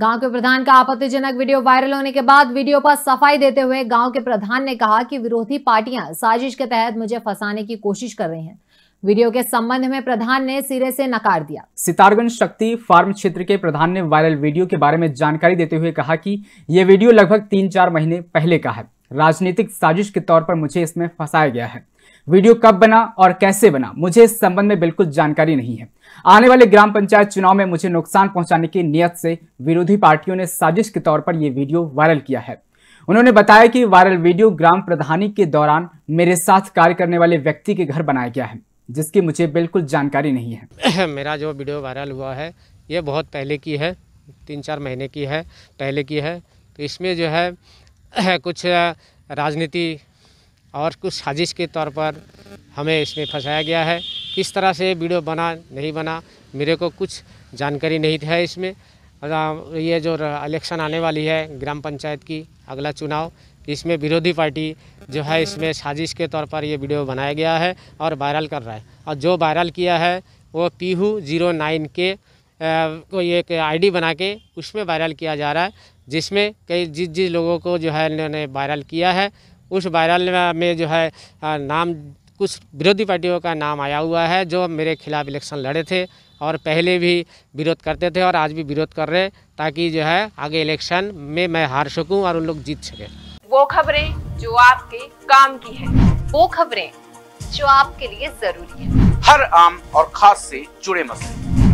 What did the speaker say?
गांव के प्रधान का आपत्तिजनक वीडियो वायरल होने के बाद वीडियो पर सफाई देते हुए गांव के प्रधान ने कहा कि विरोधी पार्टियां साजिश के तहत मुझे फंसाने की कोशिश कर रही हैं वीडियो के संबंध में प्रधान ने सिरे से नकार दिया सितारगंज शक्ति फार्म क्षेत्र के प्रधान ने वायरल वीडियो के बारे में जानकारी देते हुए कहा कि यह वीडियो लगभग तीन चार महीने पहले का है राजनीतिक साजिश के तौर पर मुझे इसमें फंसाया गया है वीडियो कब बना और कैसे बना मुझे इस संबंध में बिल्कुल जानकारी नहीं है आने वाले ग्राम पंचायत चुनाव में मुझे नुकसान पहुंचाने की नियत से विरोधी पार्टियों ने साजिश के तौर पर यह वीडियो वायरल किया है उन्होंने बताया कि वायरल वीडियो ग्राम प्रधानी के दौरान मेरे साथ कार्य करने वाले व्यक्ति के घर बनाया गया है जिसकी मुझे बिल्कुल जानकारी नहीं है मेरा जो वीडियो वायरल हुआ है ये बहुत पहले की है तीन चार महीने की है पहले की है तो इसमें जो है कुछ राजनीति और कुछ साजिश के तौर पर हमें इसमें फंसाया गया है किस तरह से वीडियो बना नहीं बना मेरे को कुछ जानकारी नहीं है इसमें ये जो इलेक्शन आने वाली है ग्राम पंचायत की अगला चुनाव इसमें विरोधी पार्टी जो है इसमें साजिश के तौर पर ये वीडियो बनाया गया है और वायरल कर रहा है और जो वायरल किया है वो पीहू जीरो नाइन के कोई एक आईडी बना के उसमें वायरल किया जा रहा है जिसमें कई जिस जिस लोगों को जो है इन्होंने वायरल किया है उस वायरल में जो है नाम कुछ विरोधी पार्टियों का नाम आया हुआ है जो मेरे खिलाफ़ इलेक्शन लड़े थे और पहले भी विरोध करते थे और आज भी विरोध कर रहे ताकि जो है आगे इलेक्शन में मैं हार सकूं और उन लोग जीत सके वो खबरें जो आपके काम की है वो खबरें जो आपके लिए जरूरी है हर आम और खास से जुड़े मसले